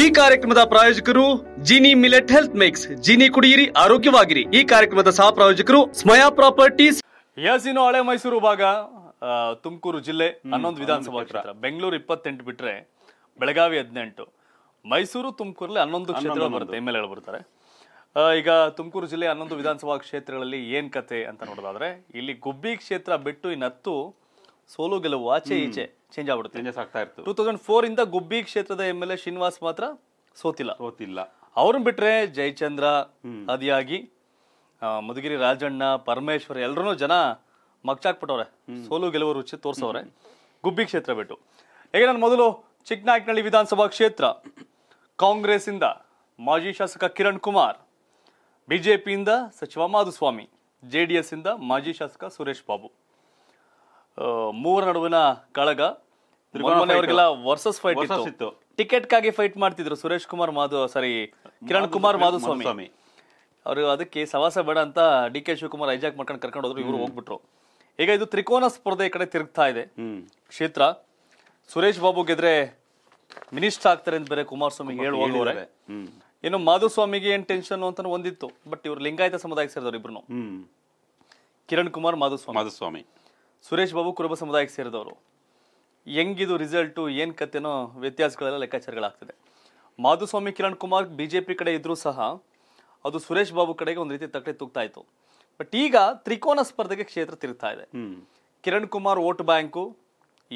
ಈ ಕಾರ್ಯಕ್ರಮದ ಪ್ರಾಯೋಜಕರು Jini millet health mix Jini ಕುಡಿಯಿರಿ ಆರೋಗ್ಯವಾಗಿರಿ ಈ ಕಾರ್ಯಕ್ರಮದ ಸಹ ಪ್ರಾಯೋಜಕರು ಸ್ಮಯಾ ಪ್ರಾಪರ್ಟೀಸ್ ಎಸ್ ಇನ್ನು ಹಳೆ ಮೈಸೂರು ಭಾಗ ತುಮಕೂರು ಜಿಲ್ಲೆ ಹನ್ನೊಂದು ವಿಧಾನಸಭಾ ಕ್ಷೇತ್ರ ಬೆಂಗಳೂರು ಇಪ್ಪತ್ತೆಂಟು ಬಿಟ್ರೆ ಬೆಳಗಾವಿ ಹದಿನೆಂಟು ಮೈಸೂರು ತುಮಕೂರಲ್ಲಿ ಹನ್ನೊಂದು ಕ್ಷೇತ್ರ ಬರುತ್ತೆ ಎಮ್ ಎಲ್ ಬರ್ತಾರೆ ಈಗ ತುಮಕೂರು ಜಿಲ್ಲೆ ಹನ್ನೊಂದು ವಿಧಾನಸಭಾ ಕ್ಷೇತ್ರಗಳಲ್ಲಿ ಏನ್ ಕತೆ ಅಂತ ನೋಡೋದಾದ್ರೆ ಇಲ್ಲಿ ಗುಬ್ಬಿ ಕ್ಷೇತ್ರ ಬಿಟ್ಟು ಇನ್ನತ್ತು ಸೋಲು ಗೆಲುವು ಆಚೆ ಈಚೆ ಚೇಂಜ್ ಆಗ್ಬಿಡುತ್ತೆ ಚೇಂಜಸ್ ಆಗ್ತಾ ಇತ್ತು ಟೂ ತೌಸಂಡ್ ಫೋರ್ ಇಂದ ಗುಬ್ಬಿ ಕ್ಷೇತ್ರದ ಎಂ ಎಲ್ ಎ ಶ್ರೀನಿವಾಸ್ ಮಾತ್ರ ಸೋತಿಲ್ಲ ಸೋತಿಲ್ಲ ಅವ್ರನ್ನ ಬಿಟ್ರೆ ಜಯಚಂದ್ರ ಆದಿಯಾಗಿ ಮಧುಗಿರಿ ರಾಜಣ್ಣ ಪರಮೇಶ್ವರ್ ಎಲ್ಲರೂ ಜನ ಮಗ್ಚಾಕ್ಬಿಟ್ಟವ್ರೆ ಸೋಲು ಗೆಲುವು ರುಚಿ ತೋರ್ಸವ್ರೆ ಗುಬ್ಬಿ ಕ್ಷೇತ್ರ ಬಿಟ್ಟು ಹೇಗೆ ನಾನು ಮೊದಲು ಚಿಕ್ಕನಾಯಕನಹಳ್ಳಿ ವಿಧಾನಸಭಾ ಕ್ಷೇತ್ರ ಕಾಂಗ್ರೆಸ್ ಇಂದ ಮಾಜಿ ಶಾಸಕ ಕಿರಣ್ ಕುಮಾರ್ ಬಿಜೆಪಿಯಿಂದ ಸಚಿವ ಮಾಧುಸ್ವಾಮಿ ಜೆ ಡಿ ಎಸ್ ಇಂದ ಮಾಜಿ ಶಾಸಕ ಸುರೇಶ್ ಬಾಬು ಮೂವರ ನಡುವಿನ ಕಳಗ ಅವರಿಗೆಲ್ಲ ವರ್ಸಸ್ ಫೈಟ್ ಇತ್ತು ಟಿಕೆಟ್ ಗಾಗಿ ಫೈಟ್ ಮಾಡ್ತಿದ್ರು ಸುರೇಶ್ ಕುಮಾರ್ ಮಾಧು ಸಾರಿ ಕಿರಣ್ ಕುಮಾರ್ ಮಾಧುಸ್ವಾಮಿ ಅವರು ಅದಕ್ಕೆ ಸವಾಸ ಬೇಡ ಅಂತ ಡಿ ಕೆ ಶಿವಕುಮಾರ್ ಐಜಾಕ್ ಮಾಡ್ಕೊಂಡು ಕರ್ಕೊಂಡು ಹೋದ್ರು ಇವರು ಹೋಗ್ಬಿಟ್ರು ಈಗ ಇದು ತ್ರಿಕೋನ ಸ್ಪರ್ಧೆ ಕಡೆ ತಿರುಗ್ತಾ ಇದೆ ಕ್ಷೇತ್ರ ಸುರೇಶ್ ಬಾಬು ಗೆದ್ರೆ ಮಿನಿಸ್ಟರ್ ಆಗ್ತಾರೆ ಅಂತ ಬೇರೆ ಕುಮಾರಸ್ವಾಮಿ ಹೇಳುವಾಗವ್ರೆ ಏನು ಮಾಧುಸ್ವಾಮಿಗೆ ಏನ್ ಟೆನ್ಷನ್ ಅಂತ ಒಂದಿತ್ತು ಬಟ್ ಇವರು ಲಿಂಗಾಯತ ಸಮುದಾಯಕ್ಕೆ ಸೇರಿದವ್ರು ಇಬ್ರು ಕಿರಣ್ ಕುಮಾರ್ ಮಾಧುಸ್ವಾಮಿ ಮಾಧುಸ್ವಾಮಿ ಸುರೇಶ್ ಬಾಬು ಕುರುಬ ಸಮುದಾಯಕ್ಕೆ ಸೇರಿದವರು ಹೆಂಗಿದು ರಿಸಲ್ಟು ಏನು ಕತೆನೋ ವ್ಯತ್ಯಾಸಗಳೆಲ್ಲ ಲೆಕ್ಕಾಚಾರಗಳಾಗ್ತದೆ Madhuswamy Kiran Kumar B J P ಕಡೆ ಇದ್ದರೂ ಸಹ ಅದು ಸುರೇಶ್ ಬಾಬು ಕಡೆಗೆ ಒಂದು ರೀತಿ ತಟ್ಟೆ ತೂಗ್ತಾ ಇತ್ತು ಬಟ್ ಈಗ ತ್ರಿಕೋನ ಸ್ಪರ್ಧೆಗೆ ಕ್ಷೇತ್ರ ತಿರುಗ್ತಾ ಇದೆ ಕಿರಣ್ ಕುಮಾರ್ ಓಟ್ ಬ್ಯಾಂಕು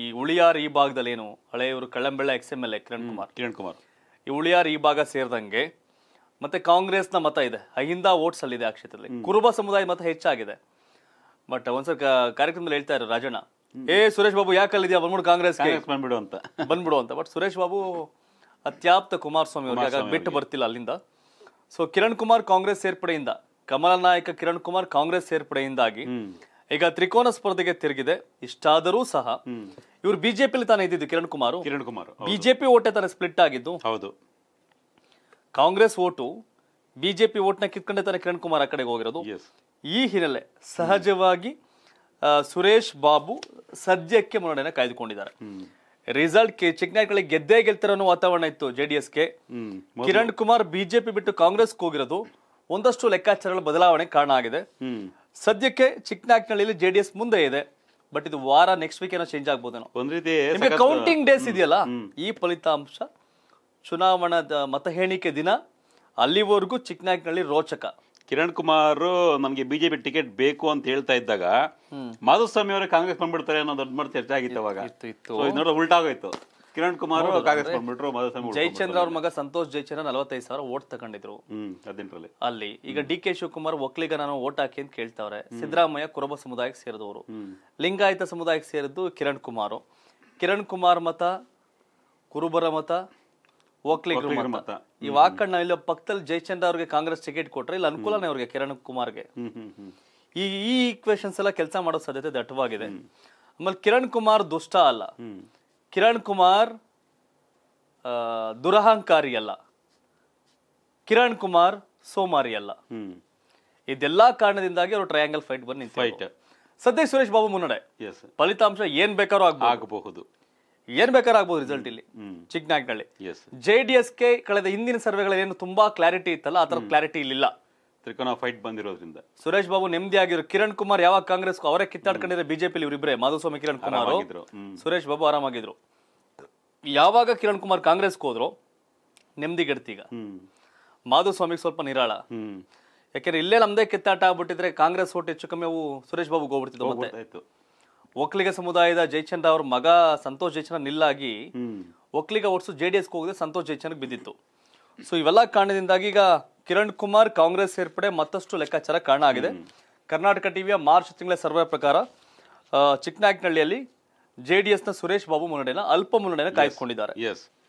ಈ ಉಳಿಯಾರ್ ಈ ಭಾಗದಲ್ಲಿ ಏನು ಹಳೆಯವರು Kallambella ex M L A Kiran Kumar Kiran Kumar ಈ ಉಳಿಯಾರ್ ಈ ಭಾಗ ಸೇರಿದಂಗೆ ಮತ್ತೆ ಕಾಂಗ್ರೆಸ್ನ ಮತ ಇದೆ ಅಹಿಂದ ವೋಟ್ಸ್ ಅಲ್ಲಿದೆ ಆ ಕ್ಷೇತ್ರದಲ್ಲಿ ಕುರುಬ ಸಮುದಾಯ ಮತ ಹೆಚ್ಚಾಗಿದೆ ಬಟ್ ಒಂದ್ಸಲ ಕಾರ್ಯಕ್ರಮದಲ್ಲಿ ಹೇಳ್ತಾ ಇರೋ ರಾಜಣ್ಣ ಏ ಸುರೇಶ್ ಬಾಬು ಯಾಕೆ ಅಲ್ಲಿದ್ಯಾ ಬಂದ್ಬಿಡು ಕಾಂಗ್ರೆಸ್ ಬಂದ್ಬಿಡು ಅಂತ ಬಂದ್ಬಿಡು ಅಂತ ಬಟ್ ಸುರೇಶ್ ಬಾಬು ಅತ್ಯಾಪ್ತ ಕುಮಾರಸ್ವಾಮಿ ಬಿಟ್ಟು ಬರ್ತಿಲ್ಲ ಅಲ್ಲಿಂದ ಸೊ ಕಿರಣ್ ಕುಮಾರ್ ಕಾಂಗ್ರೆಸ್ ಸೇರ್ಪಡೆಯಿಂದ ಕಮಲ ನಾಯಕ ಕಿರಣ್ ಕುಮಾರ್ ಕಾಂಗ್ರೆಸ್ ಸೇರ್ಪಡೆಯಿಂದಾಗಿ ಈಗ ತ್ರಿಕೋನ ಸ್ಪರ್ಧೆಗೆ ತಿರುಗಿದೆ ಇಷ್ಟಾದರೂ ಸಹ ಇವರು ಬಿಜೆಪಿಲಿ ತಾನೇ ಇದ್ದಿದ್ದು ಕಿರಣ್ ಕುಮಾರ್ ಕಿರಣ್ ಕುಮಾರ್ ಬಿಜೆಪಿ ಓಟೆ ತಾನೇ ಸ್ಪ್ಲಿಟ್ ಆಗಿದ್ದು ಹೌದು ಕಾಂಗ್ರೆಸ್ ಓಟು ಬಿಜೆಪಿ ಓಟ್ನ ಕಿತ್ಕೊಂಡೆ ತಾನೆ ಕಿರಣ್ ಕುಮಾರ್ ಆ ಕಡೆಗೆ ಹೋಗಿರೋದು ಈ ಹಿನ್ನೆಲೆ ಸಹಜವಾಗಿ ಸುರೇಶ್ ಬಾಬು ಸದ್ಯಕ್ಕೆ ಮುನ್ನಡೆಯನ್ನ ಕಾಯ್ದುಕೊಂಡಿದ್ದಾರೆ ರಿಸಲ್ಟ್ ಚಿಕ್ಕನಾಯ್ಕಳಿ ಗೆದ್ದೇ ಗೆಲ್ತಿರೋ ವಾತಾವರಣ ಇತ್ತು ಜೆಡಿಎಸ್ಗೆ ಕಿರಣ್ ಕುಮಾರ್ ಬಿಜೆಪಿ ಬಿಟ್ಟು ಕಾಂಗ್ರೆಸ್ಗೆ ಹೋಗಿರೋದು ಒಂದಷ್ಟು ಲೆಕ್ಕಾಚಾರಗಳ ಬದಲಾವಣೆ ಕಾರಣ ಆಗಿದೆ ಸದ್ಯಕ್ಕೆ ಡಿ ಜೆಡಿಎಸ್ ಮುಂದೆ ಇದೆ ಬಟ್ ಇದು ವಾರ ನೆಕ್ಸ್ಟ್ ವೀಕ್ ಏನೋ ಚೇಂಜ್ ಆಗ್ಬೋದೇನೋ ಒಂದ್ ರೀತಿ ಕೌಂಟಿಂಗ್ ಡೇಸ್ ಇದೆಯಲ್ಲ ಈ ಫಲಿತಾಂಶ ಚುನಾವಣಾ ಮತ ಹೇಳಿಕೆ ದಿನ ಅಲ್ಲಿವರೆಗೂ ಚಿಕ್ಕನಾಯಕನಹಳ್ಳಿ ರೋಚಕ ಕಿರಣ್ ಕುಮಾರ್ ನಮಗೆ ಬಿಜೆಪಿ ಟಿಕೆಟ್ ಬೇಕು ಅಂತ ಹೇಳ್ತಾ ಇದ್ದಾಗ ಮಾಧುಸ್ವಾಮಿ ಅವರೇ ಕಾಂಗ್ರೆಸ್ ಬಂದ್ಬಿಡ್ತಾರೆ ಅನ್ನೋ ದೊಡ್ಡ ಮಾಡಿ ಚರ್ಚೆ ಆಗಿತ್ತು ಅವಾಗ ನೋಡ ಉಲ್ಟಾಗೋಯ್ತು ಕಿರಣ್ ಕುಮಾರ್ ಕಾಂಗ್ರೆಸ್ ಬಂದ್ಬಿಟ್ರು ಮಾಧುಸ್ವಾಮಿ ಜಯಚಂದ್ರ ಅವ್ರ ಮಗ ಸಂತೋಷ್ ಜಯಚಂದ್ರ ನಲವತ್ತೈದು ಸಾವಿರ ಓಟ್ ತಗೊಂಡಿದ್ರು ಅಲ್ಲಿ ಈಗ ಡಿ ಕೆ ಶಿವಕುಮಾರ್ ಒಕ್ಕಲಿಗ ನಾನು ಓಟ್ ಹಾಕಿ ಅಂತ ಕೇಳ್ತಾವ್ರೆ ಸಿದ್ದರಾಮಯ್ಯ ಕುರುಬ ಸಮುದಾಯಕ್ಕೆ ಸೇರಿದವರು ಲಿಂಗಾಯತ ಸಮುದಾಯಕ್ಕೆ ಸೇರಿದ್ದು ಕಿರಣ್ ಕುಮಾರ್ ಕಿರಣ್ ಕುಮಾರ್ ಮತ ಕುರುಬರ ಮತ ಒಕ್ಲಿಗರ ಮತ ಈ ವಾಕಣ್ಣ ಇಲ್ಲಿ ಪಕ್ಕದಲ್ಲಿ ಜಯಚಂದ್ರ ಅವ್ರಿಗೆ ಕಾಂಗ್ರೆಸ್ ಟಿಕೆಟ್ ಕೊಟ್ರೆ ಇಲ್ಲಿ ಅನುಕೂಲನೇ ಅವ್ರಿಗೆ ಕಿರಣ್ ಕುಮಾರ್ಗೆ ಈ ಈ ಈಕ್ವೇಶನ್ಸ್ ಎಲ್ಲ ಕೆಲಸ ಮಾಡೋ ಸಾಧ್ಯತೆ ದಟ್ಟವಾಗಿದೆ ಆಮೇಲೆ ಕಿರಣ್ ಕುಮಾರ್ ದುಷ್ಟ ಅಲ್ಲ ಕಿರಣ್ ಕುಮಾರ್ ದುರಹಂಕಾರಿ ಅಲ್ಲ ಕಿರಣ್ ಕುಮಾರ್ ಸೋಮಾರಿ ಅಲ್ಲ ಇದೆಲ್ಲಾ ಕಾರಣದಿಂದಾಗಿ ಅವರು ಟ್ರಯಾಂಗಲ್ ಫೈಟ್ ಬಂದು ನಿಂತ ಸದ್ಯ ಸುರೇಶ್ ಬಾಬು ಮುನ್ನಡೆ ಫಲಿತಾಂಶ ಏನ್ ಬೇಕಾದ್ರೂ ಆಗಬಹುದು ಏನ್ ಬೇಕಾರಾಗ್ಬೋದು ರಿಸಲ್ಟ್ ಇಲ್ಲಿ ಚಿಕ್ಕನಾಗ್ನಳ್ಳಿ ಜೆ ಡಿ ಎಸ್ ಕೆ ಕಳೆದ ಹಿಂದಿನ ಸರ್ವೆಗಳಲ್ಲಿ ಏನು ತುಂಬಾ ಕ್ಲಾರಿಟಿ ಇತ್ತಲ್ಲ ಆ ಕ್ಲಾರಿಟಿ ಇಲ್ಲಿಲ್ಲ ತ್ರಿಕೋನ ಫೈಟ್ ಬಂದಿರೋದ್ರಿಂದ ಸುರೇಶ್ ಬಾಬು ನೆಮ್ಮದಿ ಆಗಿರೋ ಕಿರಣ್ ಕುಮಾರ್ ಯಾವಾಗ ಕಾಂಗ್ರೆಸ್ ಅವರೇ ಕಿತ್ತಾಡ್ಕೊಂಡಿದ್ರೆ ಬಿಜೆಪಿ ಇವರಿಬ್ರೆ ಮಾಧುಸ್ವಾಮಿ ಕಿರಣ್ ಕುಮಾರ್ ಸುರೇಶ್ ಬಾಬು ಆರಾಮಾಗಿದ್ರು ಯಾವಾಗ ಕಿರಣ್ ಕುಮಾರ್ ಕಾಂಗ್ರೆಸ್ ಹೋದ್ರು ಈಗ ಮಾಧುಸ್ವಾಮಿಗೆ ಸ್ವಲ್ಪ ನಿರಾಳ ಯಾಕೆಂದ್ರೆ ಇಲ್ಲೇ ನಮ್ದೇ ಕಿತ್ತಾಟ ಆಗ್ಬಿಟ್ಟಿದ್ರೆ ಕಾಂಗ್ರೆಸ್ ಓಟ್ ಹೆಚ್ಚು ಕಮ್ಮಿ ಅವು ಸುರೇಶ್ ಬಾಬು ಹೋಗ್ಬಿಡ್ತಿದ್ದು ಒಕ್ಕಲಿಗ ಸಮುದಾಯದ ಜೈಚಂದ್ರ ಅವ್ರ ಮಗ ಸಂತೋಷ್ ಜೈಚಂದ್ರ ನಿಲ್ಲಾಗಿ ಒಕ್ಕಲಿಗ ವರ್ಷ ಜೆ ಡಿ ಎಸ್ ಹೋಗದೆ ಸಂತೋಷ್ ಜಯಚಂದ್ರ ಬಿದ್ದಿತ್ತು ಸೊ ಇವೆಲ್ಲ ಕಾರಣದಿಂದಾಗಿ ಈಗ ಕಿರಣ್ ಕುಮಾರ್ ಕಾಂಗ್ರೆಸ್ ಸೇರ್ಪಡೆ ಮತ್ತಷ್ಟು ಲೆಕ್ಕಾಚಾರ ಕಾರಣ ಆಗಿದೆ ಕರ್ನಾಟಕ ಟಿವಿಯ ಮಾರ್ಚ್ ತಿಂಗಳ ಸರ್ವೆ ಪ್ರಕಾರ ಚಿಕ್ಕನಾಯಕನಹಳ್ಳಿಯಲ್ಲಿ ಜೆ ಡಿ ಸುರೇಶ್ ಬಾಬು ಮುನ್ನಡೆಯನ್ನು ಅಲ್ಪ ಮುನ್ನಡೆಯನ್ನು ಕಾಯ್ದುಕೊಂಡಿದ್ದಾರೆ